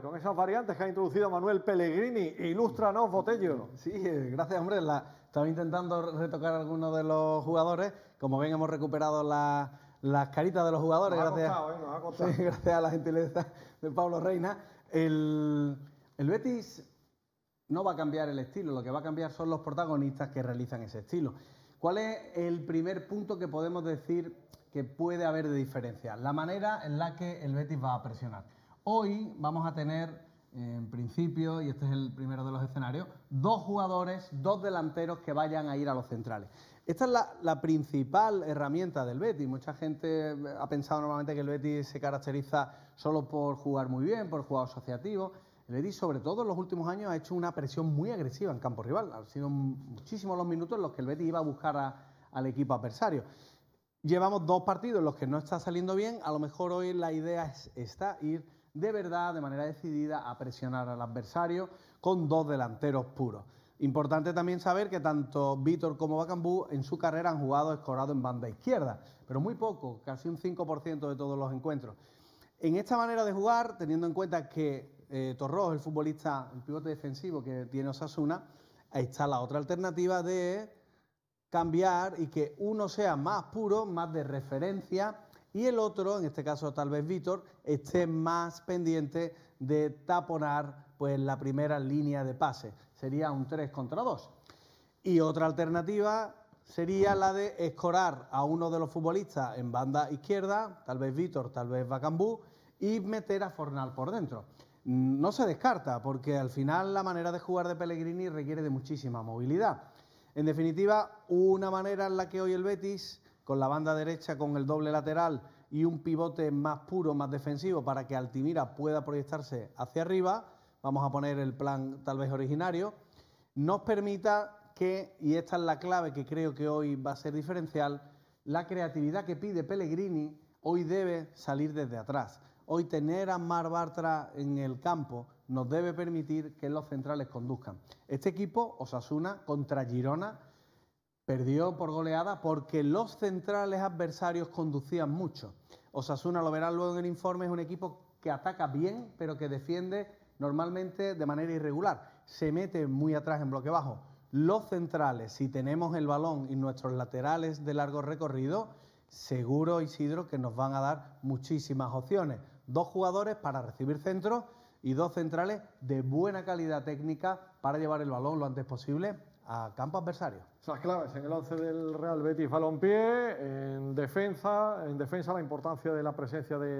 con esas variantes que ha introducido Manuel Pellegrini. Ilústranos, Botello. Sí, eh, gracias, hombre. La, estaba intentando retocar algunos de los jugadores. Como ven, hemos recuperado las caritas de los jugadores. gracias, a, eh, gracias a la gentileza de Pablo Reina. el Betis no va a cambiar el estilo. Lo que va a cambiar son los protagonistas que realizan ese estilo. ¿Cuál es el primer punto que podemos decir que puede haber de diferencia? La manera en la que el Betis va a presionar. Hoy vamos a tener, en principio, y este es el primero de los escenarios, dos jugadores, dos delanteros que vayan a ir a los centrales. Esta es la, principal herramienta del Betis. Mucha gente ha pensado normalmente que el Betis se caracteriza solo por jugar muy bien, por jugar asociativo. El Betis, sobre todo en los últimos años, ha hecho una presión muy agresiva en campo rival. Han sido muchísimos los minutos en los que el Betis iba a buscar al equipo adversario. Llevamos dos partidos en los que no está saliendo bien. A lo mejor hoy la idea es está ir de verdad, de manera decidida, a presionar al adversario con dos delanteros puros. Importante también saber que tanto Vítor como Bacambú en su carrera han jugado escorado en banda izquierda, pero muy poco, casi un 5% de todos los encuentros. En esta manera de jugar, teniendo en cuenta que eh, el futbolista, el pivote defensivo que tiene Osasuna, ahí está la otra alternativa de cambiar y que uno sea más puro, más de referencia y el otro, en este caso tal vez Víctor, esté más pendiente de taponar pues, la primera línea de pase. Sería un 3 contra 2. Y otra alternativa sería la de escorar a uno de los futbolistas en banda izquierda, tal vez Víctor, tal vez Bacambú, y meter a Fornal por dentro. No se descarta, porque al final la manera de jugar de Pellegrini requiere de muchísima movilidad. En definitiva, una manera en la que hoy el Betis con la banda derecha con el doble lateral y un pivote más puro, más defensivo, para que Altimira pueda proyectarse hacia arriba, vamos a poner el plan tal vez originario, nos permita que, y esta es la clave que creo que hoy va a ser diferencial, la creatividad que pide Pellegrini hoy debe salir desde atrás. Hoy tener a Mar Bartra en el campo nos debe permitir que los centrales conduzcan. Este equipo, Osasuna, contra Girona, Perdió por goleada porque los centrales adversarios conducían mucho. Osasuna, lo verán luego en el informe, es un equipo que ataca bien, pero que defiende normalmente de manera irregular. Se mete muy atrás en bloque bajo. Los centrales, si tenemos el balón y nuestros laterales de largo recorrido, seguro Isidro que nos van a dar muchísimas opciones. Dos jugadores para recibir centro... y dos centrales de buena calidad técnica para llevar el balón lo antes posible a campo adversario. Las claves en el 11 del Real Betis Balompié, en defensa, en defensa la importancia de la presencia de